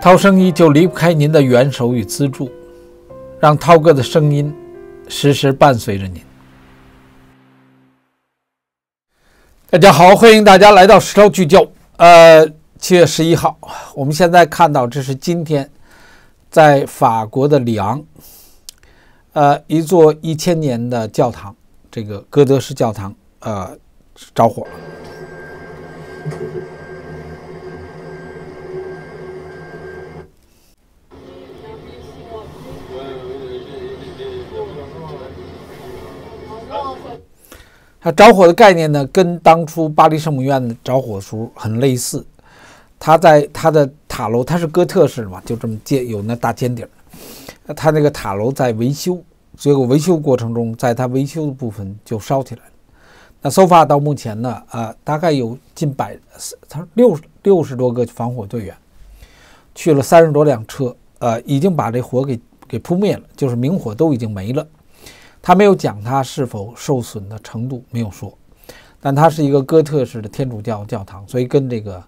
涛声依旧离不开您的援手与资助，让涛哥的声音时时伴随着您。大家好，欢迎大家来到《石头聚焦》。呃，七月十一号，我们现在看到，这是今天在法国的里昂，呃，一座一千年的教堂，这个哥德式教堂，呃，着火了。它着火的概念呢，跟当初巴黎圣母院的着火时候很类似。它在它的塔楼，它是哥特式嘛，就这么尖，有那大尖顶。它那个塔楼在维修，结果维修过程中，在它维修的部分就烧起来了。那收发到目前呢，呃，大概有近百，他它六六十多个防火队员去了三十多辆车，呃，已经把这火给给扑灭了，就是明火都已经没了。他没有讲他是否受损的程度，没有说。但它是一个哥特式的天主教教堂，所以跟这个，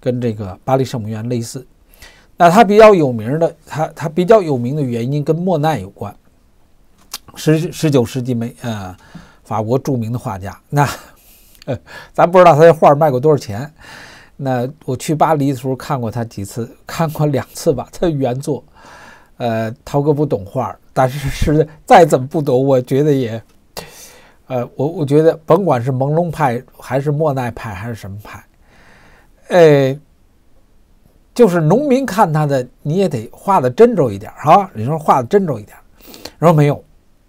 跟这个巴黎圣母院类似。那它比较有名的，它它比较有名的原因跟莫奈有关。十十九世纪没呃，法国著名的画家。那，咱不知道他的画卖过多少钱。那我去巴黎的时候看过他几次，看过两次吧，的原作。呃，涛哥不懂画，但是是再怎么不懂，我觉得也，呃，我我觉得甭管是朦胧派还是莫奈派还是什么派，哎，就是农民看他的你也得画的真着一点哈。你说画的真着一点，然后没有，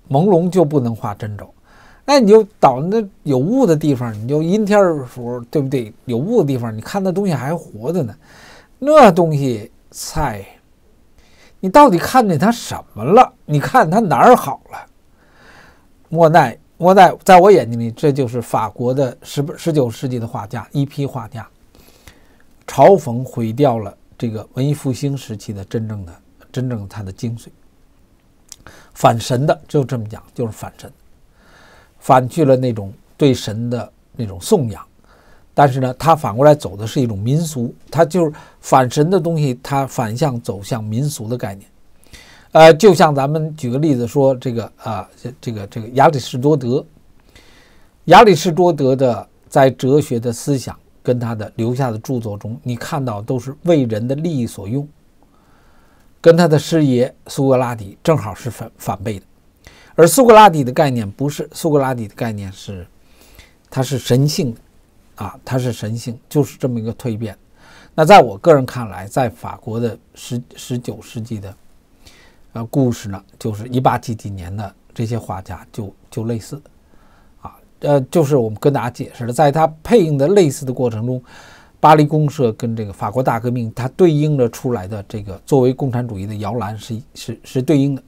朦胧就不能画真着，那你就到那有雾的地方，你就阴天的时候，对不对？有雾的地方，你看那东西还活着呢，那东西菜。你到底看见他什么了？你看他哪儿好了？莫奈，莫奈，在我眼睛里，这就是法国的，十十九世纪的画家，一批画家，嘲讽毁掉了这个文艺复兴时期的真正的、真正他的精髓。反神的，就这么讲，就是反神，反去了那种对神的那种颂扬。但是呢，他反过来走的是一种民俗，他就是反神的东西，他反向走向民俗的概念。呃，就像咱们举个例子说，这个啊，这个这个亚里士多德，亚里士多德的在哲学的思想跟他的留下的著作中，你看到都是为人的利益所用，跟他的师爷苏格拉底正好是反反背的。而苏格拉底的概念不是，苏格拉底的概念是，他是神性。啊，他是神性，就是这么一个蜕变。那在我个人看来，在法国的十十九世纪的呃故事呢，就是一八几几年的这些画家就就类似啊，呃，就是我们跟大家解释了，在他配应的类似的过程中，巴黎公社跟这个法国大革命，它对应着出来的这个作为共产主义的摇篮是是是对应的，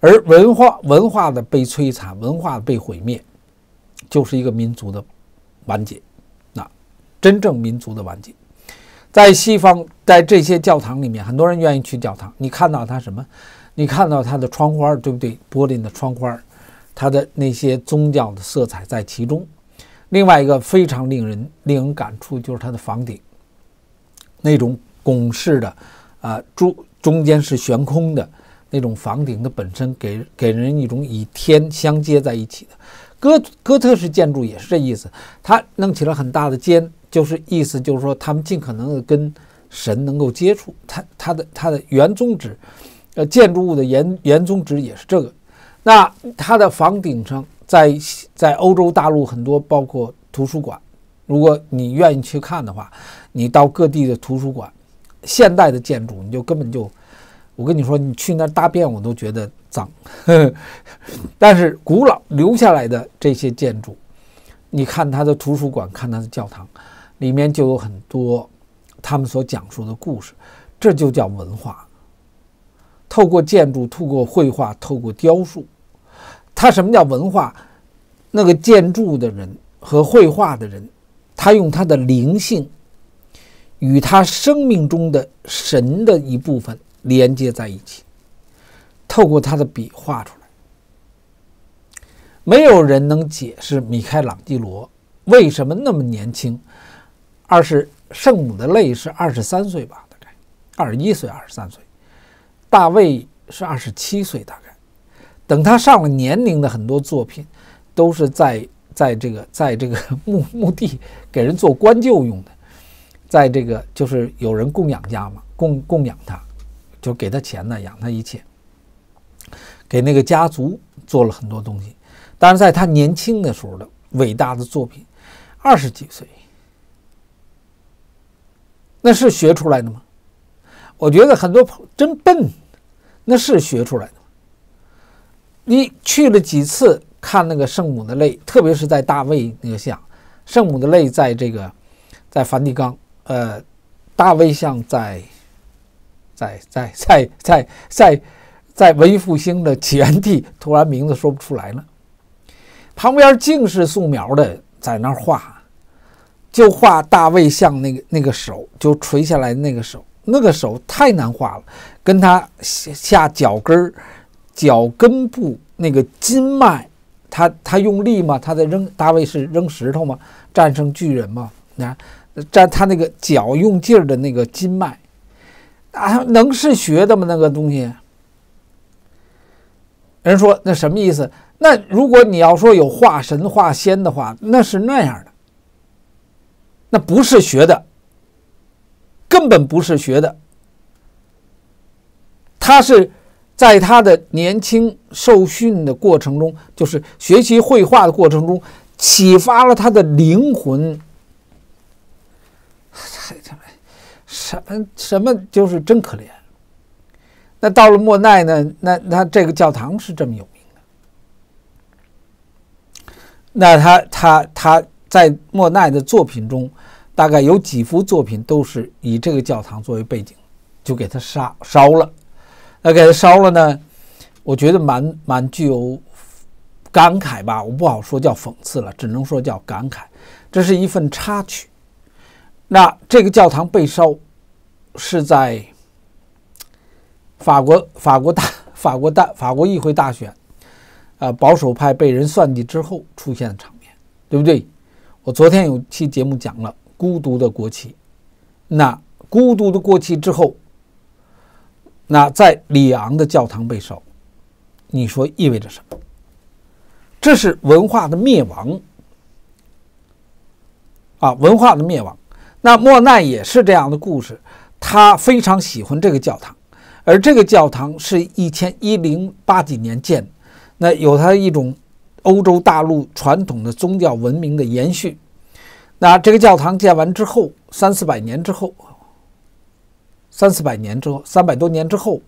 而文化文化的被摧残，文化被毁灭，就是一个民族的完结。真正民族的环境，在西方，在这些教堂里面，很多人愿意去教堂。你看到它什么？你看到它的窗花，对不对？玻璃的窗花，它的那些宗教的色彩在其中。另外一个非常令人令人感触，就是它的房顶，那种拱式的，啊，柱中间是悬空的，那种房顶的本身给给人一种与天相接在一起的。哥哥特式建筑也是这意思，它弄起了很大的尖。就是意思就是说，他们尽可能跟神能够接触，他他的他的原宗旨，呃，建筑物的原原宗旨也是这个。那它的房顶上，在在欧洲大陆很多，包括图书馆。如果你愿意去看的话，你到各地的图书馆，现代的建筑你就根本就，我跟你说，你去那大便我都觉得脏。但是古老留下来的这些建筑，你看它的图书馆，看它的教堂。里面就有很多他们所讲述的故事，这就叫文化。透过建筑，透过绘画，透过雕塑，它什么叫文化？那个建筑的人和绘画的人，他用他的灵性与他生命中的神的一部分连接在一起，透过他的笔画出来。没有人能解释米开朗基罗为什么那么年轻。二是圣母的泪是二十三岁吧，大概二十一岁、二十三岁。大卫是二十七岁，大概。等他上了年龄的很多作品，都是在 在这个在这个 墓墓地给人做棺柩用的，在这个就是有人供养家嘛，供供养他，就给他钱呢，养他一切，给那个家族做了很多东西。但是在他年轻的时候的伟大的作品，二十几岁。那是学出来的吗？我觉得很多朋真笨，那是学出来的吗？你去了几次看那个圣母的泪，特别是在大卫那个像，圣母的泪在这个，在梵蒂冈，呃，大卫像在，在在在在在在文艺复兴的起源地，突然名字说不出来了，旁边净是素描的在那儿画。就画大卫像那个那个手就垂下来那个手那个手太难画了，跟他下脚跟儿脚根部那个筋脉，他他用力嘛，他在扔大卫是扔石头吗？战胜巨人吗？你看，他那个脚用劲儿的那个筋脉啊，能是学的吗？那个东西，人说那什么意思？那如果你要说有化神化仙的话，那是那样。那不是学的，根本不是学的，他是在他的年轻受训的过程中，就是学习绘画的过程中，启发了他的灵魂。什么什么就是真可怜。那到了莫奈呢？那那这个教堂是这么有名的。那他他他。在莫奈的作品中，大概有几幅作品都是以这个教堂作为背景，就给他杀烧了。那给他烧了呢？我觉得蛮蛮具有感慨吧，我不好说叫讽刺了，只能说叫感慨。这是一份插曲。那这个教堂被烧，是在法国法国大法国大法国议会大选，啊，保守派被人算计之后出现的场面，对不对？我昨天有期节目讲了孤独的国旗，那孤独的国旗之后，那在里昂的教堂被烧，你说意味着什么？这是文化的灭亡，啊，文化的灭亡。那莫奈也是这样的故事，他非常喜欢这个教堂，而这个教堂是一千一零八几年建，那有他一种。欧洲大陆传统的宗教文明的延续，那这个教堂建完之后，三四百年之后，三四百年之后，三百多年之后，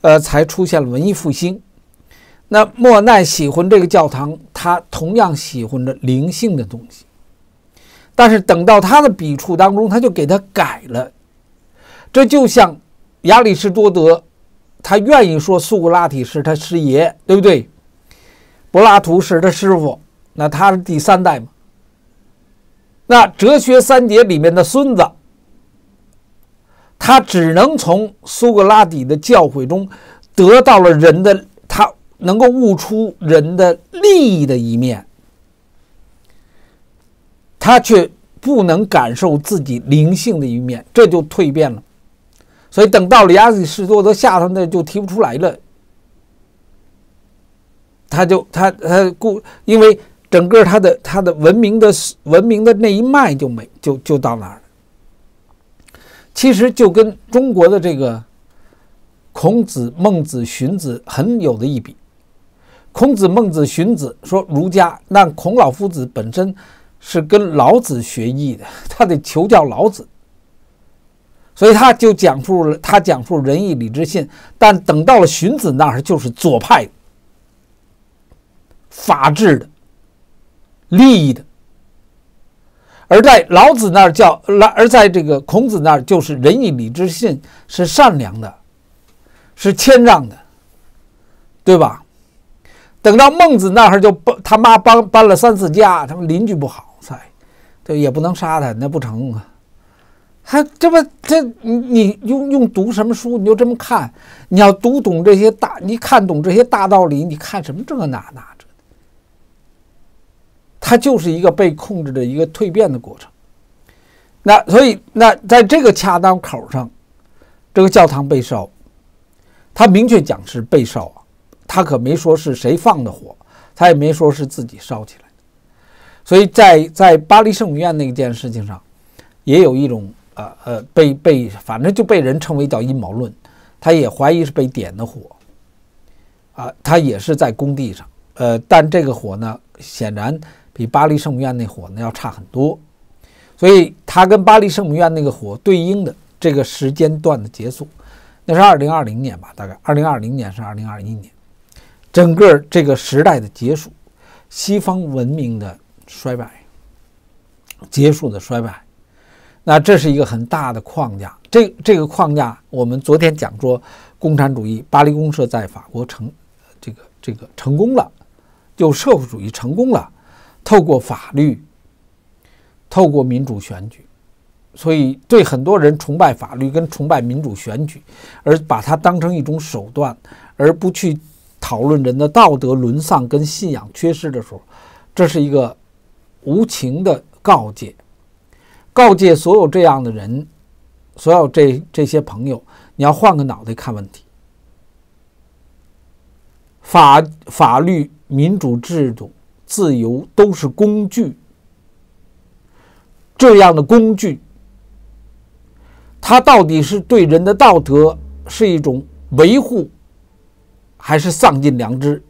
呃，才出现了文艺复兴。那莫奈喜欢这个教堂，他同样喜欢着灵性的东西，但是等到他的笔触当中，他就给他改了。这就像亚里士多德，他愿意说苏格拉底是他师爷，对不对？柏拉图是他师傅，那他是第三代嘛？那哲学三杰里面的孙子，他只能从苏格拉底的教诲中得到了人的，他能够悟出人的利益的一面，他却不能感受自己灵性的一面，这就蜕变了。所以，等到了亚里士多德下头，那就提不出来了。他就他他故，因为整个他的他的文明的文明的那一脉就没就就到那儿了。其实就跟中国的这个孔子、孟子、荀子很有的一比。孔子、孟子、荀子说儒家，但孔老夫子本身是跟老子学艺的，他得求教老子，所以他就讲述了他讲述仁义礼智信。但等到了荀子那儿，就是左派。法治的、利益的，而在老子那儿叫“而在这个孔子那儿就是仁义礼智信，是善良的，是谦让的，对吧？等到孟子那儿就搬他妈搬搬了三四家，他们邻居不好，塞，对，也不能杀他，那不成啊？还这不这你你用用读什么书？你就这么看？你要读懂这些大，你看懂这些大道理，你看什么这个那。哪？它就是一个被控制的一个蜕变的过程。那所以那在这个恰当口上，这个教堂被烧，他明确讲是被烧啊，他可没说是谁放的火，他也没说是自己烧起来。所以在在巴黎圣母院那件事情上，也有一种呃呃被被反正就被人称为叫阴谋论，他也怀疑是被点的火，啊，他也是在工地上，呃，但这个火呢，显然。比巴黎圣母院那火呢要差很多，所以它跟巴黎圣母院那个火对应的这个时间段的结束，那是二零二零年吧？大概二零二零年是二零二一年，整个这个时代的结束，西方文明的衰败结束的衰败，那这是一个很大的框架。这这个框架，我们昨天讲说，共产主义巴黎公社在法国成这个这个成功了，就社会主义成功了。透过法律，透过民主选举，所以对很多人崇拜法律跟崇拜民主选举，而把它当成一种手段，而不去讨论人的道德沦丧跟信仰缺失的时候，这是一个无情的告诫，告诫所有这样的人，所有这这些朋友，你要换个脑袋看问题。法法律民主制度。自由都是工具，这样的工具，它到底是对人的道德是一种维护，还是丧尽良知？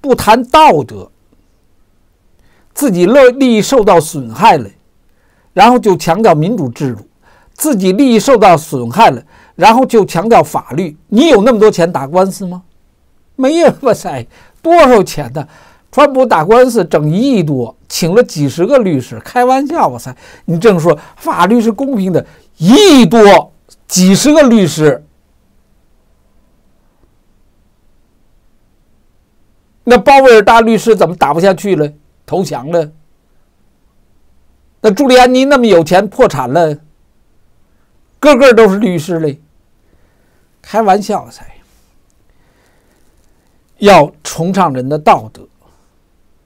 不谈道德，自己乐利益受到损害了，然后就强调民主制度；自己利益受到损害了，然后就强调法律。你有那么多钱打官司吗？没有，哇塞！多少钱的？川普打官司整一亿多，请了几十个律师，开玩笑！我操，你这么说，法律是公平的，一亿多，几十个律师，那鲍威尔大律师怎么打不下去了？投降了？那朱利安尼那么有钱，破产了，个个都是律师嘞，开玩笑才。要崇尚人的道德，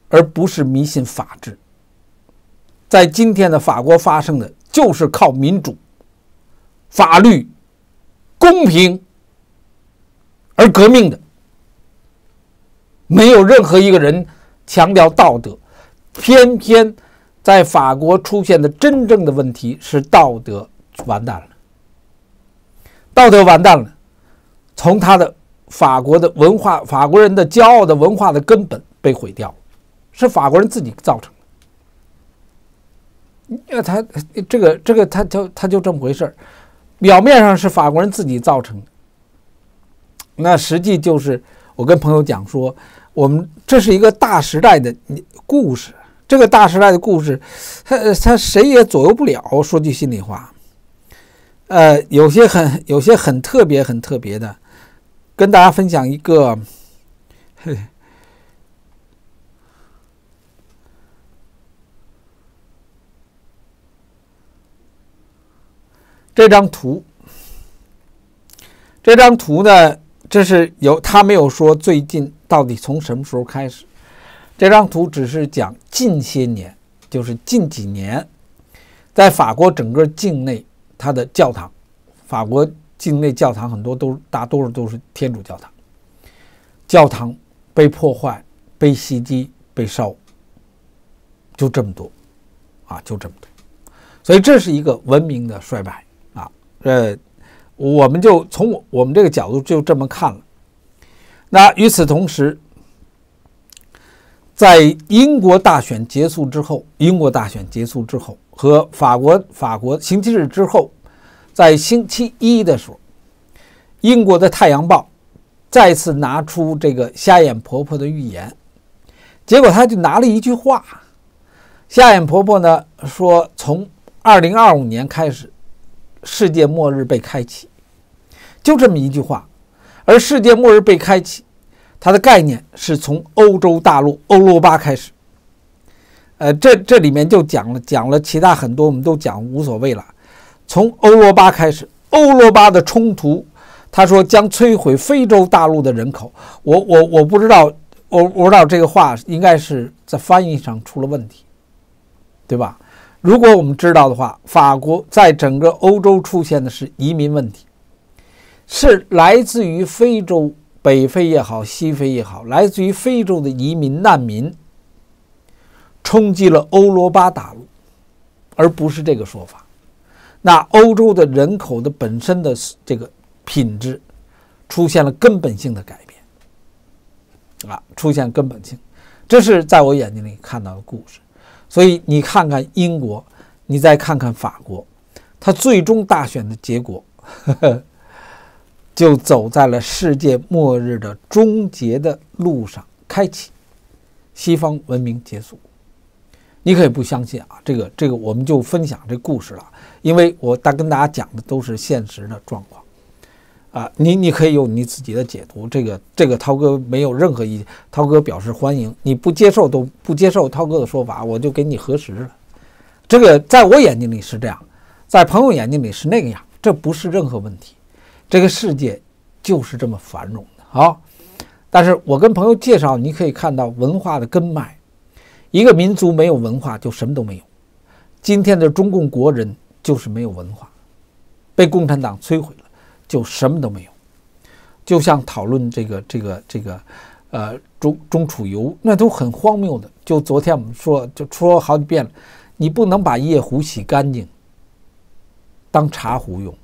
而不是迷信法治。在今天的法国发生的，就是靠民主、法律、公平而革命的，没有任何一个人强调道德。偏偏在法国出现的真正的问题是道德完蛋了，道德完蛋了，从他的。法国的文化，法国人的骄傲的文化的根本被毁掉是法国人自己造成的。因为他这个这个，他就他就这么回事儿。表面上是法国人自己造成的，那实际就是我跟朋友讲说，我们这是一个大时代的你故事，这个大时代的故事，他他谁也左右不了。说句心里话，呃，有些很有些很特别很特别的。跟大家分享一个 这张图，这张图呢，这是有他没有说最近到底从什么时候开始。这张图只是讲近些年，就是近几年，在法国整个境内，它的教堂，法国。境内教堂很多都大多数都是天主教堂，教堂被破坏、被袭击、被烧，就这么多，啊，就这么多。所以这是一个文明的衰败啊，呃，我们就从我们这个角度就这么看了。那与此同时，在英国大选结束之后，英国大选结束之后和法国法国星期日之后。在星期一的时候，英国的《太阳报》再次拿出这个瞎眼婆婆的预言，结果他就拿了一句话：“瞎眼婆婆呢说，从2025年开始，世界末日被开启，就这么一句话。而世界末日被开启，它的概念是从欧洲大陆欧罗巴开始。呃，这这里面就讲了，讲了其他很多，我们都讲无所谓了。”从欧罗巴开始，欧罗巴的冲突，他说将摧毁非洲大陆的人口。我我我不知道，我我知道这个话应该是在翻译上出了问题，对吧？如果我们知道的话，法国在整个欧洲出现的是移民问题，是来自于非洲、北非也好，西非也好，来自于非洲的移民难民冲击了欧罗巴大陆，而不是这个说法。那欧洲的人口的本身的这个品质出现了根本性的改变，啊，出现根本性，这是在我眼睛里看到的故事。所以你看看英国，你再看看法国，它最终大选的结果呵呵 就走在了世界末日的终结的路上，开启西方文明结束。你可以不相信啊，这个这个我们就分享这故事了，因为我大跟大家讲的都是现实的状况啊，你你可以有你自己的解读，这个这个涛哥没有任何意见，涛哥表示欢迎，你不接受都不接受涛哥的说法，我就给你核实了，这个在我眼睛里是这样，在朋友眼睛里是那个样，这不是任何问题，这个世界就是这么繁荣的。啊。但是我跟朋友介绍，你可以看到文化的根脉。一个民族没有文化，就什么都没有。今天的中共国人就是没有文化，被共产党摧毁了，就什么都没有。就像讨论这个、这个、这个，呃，中中储油，那都很荒谬的。就昨天我们说，就说好几遍了，你不能把夜壶洗干净当茶壶用，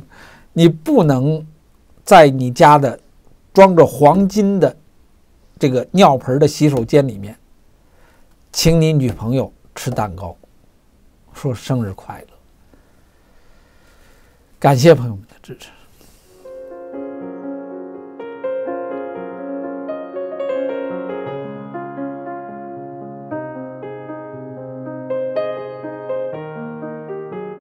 你不能在你家的装着黄金的。这个尿盆的洗手间里面，请你女朋友吃蛋糕，说生日快乐，感谢朋友们的支持。